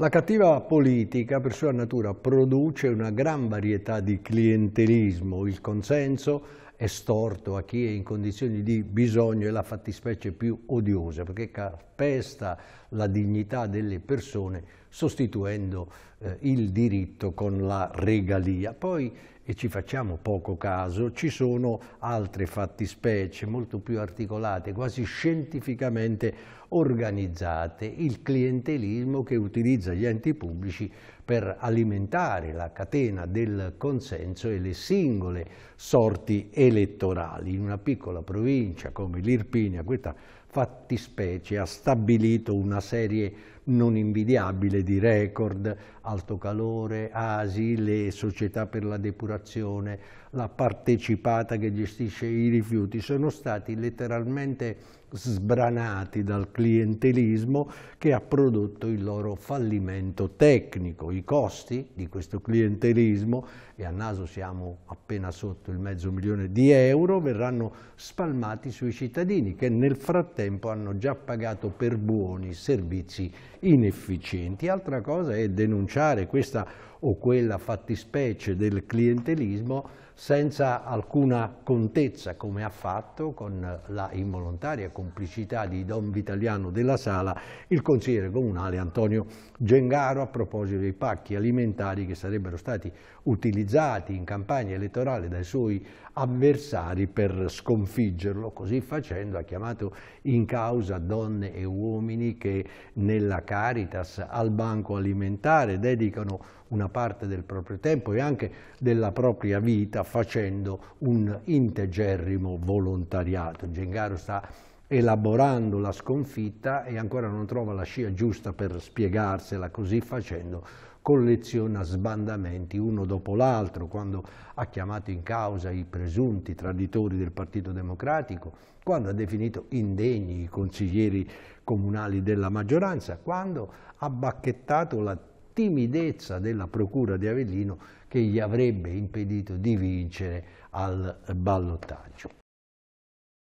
La cattiva politica, per sua natura, produce una gran varietà di clientelismo, il consenso estorto, a chi è in condizioni di bisogno è la fattispecie più odiosa perché calpesta la dignità delle persone sostituendo eh, il diritto con la regalia. Poi, e ci facciamo poco caso, ci sono altre fattispecie molto più articolate, quasi scientificamente organizzate, il clientelismo che utilizza gli enti pubblici per alimentare la catena del consenso e le singole sorti elettorali. In una piccola provincia come l'Irpinia questa fattispecie, ha stabilito una serie non invidiabile di record, alto calore, ASI, le società per la depurazione, la partecipata che gestisce i rifiuti, sono stati letteralmente sbranati dal clientelismo che ha prodotto il loro fallimento tecnico. I costi di questo clientelismo, e a naso siamo appena sotto il mezzo milione di euro, verranno spalmati sui cittadini che nel frattempo frattempo hanno già pagato per buoni servizi inefficienti. Altra cosa è denunciare questa o quella fattispecie del clientelismo senza alcuna contezza, come ha fatto con la involontaria complicità di Don Vitaliano della Sala, il consigliere comunale Antonio Gengaro a proposito dei pacchi alimentari che sarebbero stati utilizzati in campagna elettorale dai suoi avversari per sconfiggerlo. Così facendo ha chiamato in causa donne e uomini che nella Caritas al banco alimentare dedicano una parte del proprio tempo e anche della propria vita facendo un integerrimo volontariato. Gengaro sta elaborando la sconfitta e ancora non trova la scia giusta per spiegarsela così facendo colleziona sbandamenti uno dopo l'altro quando ha chiamato in causa i presunti traditori del Partito Democratico, quando ha definito indegni i consiglieri comunali della maggioranza, quando ha bacchettato la timidezza della Procura di Avellino che gli avrebbe impedito di vincere al ballottaggio.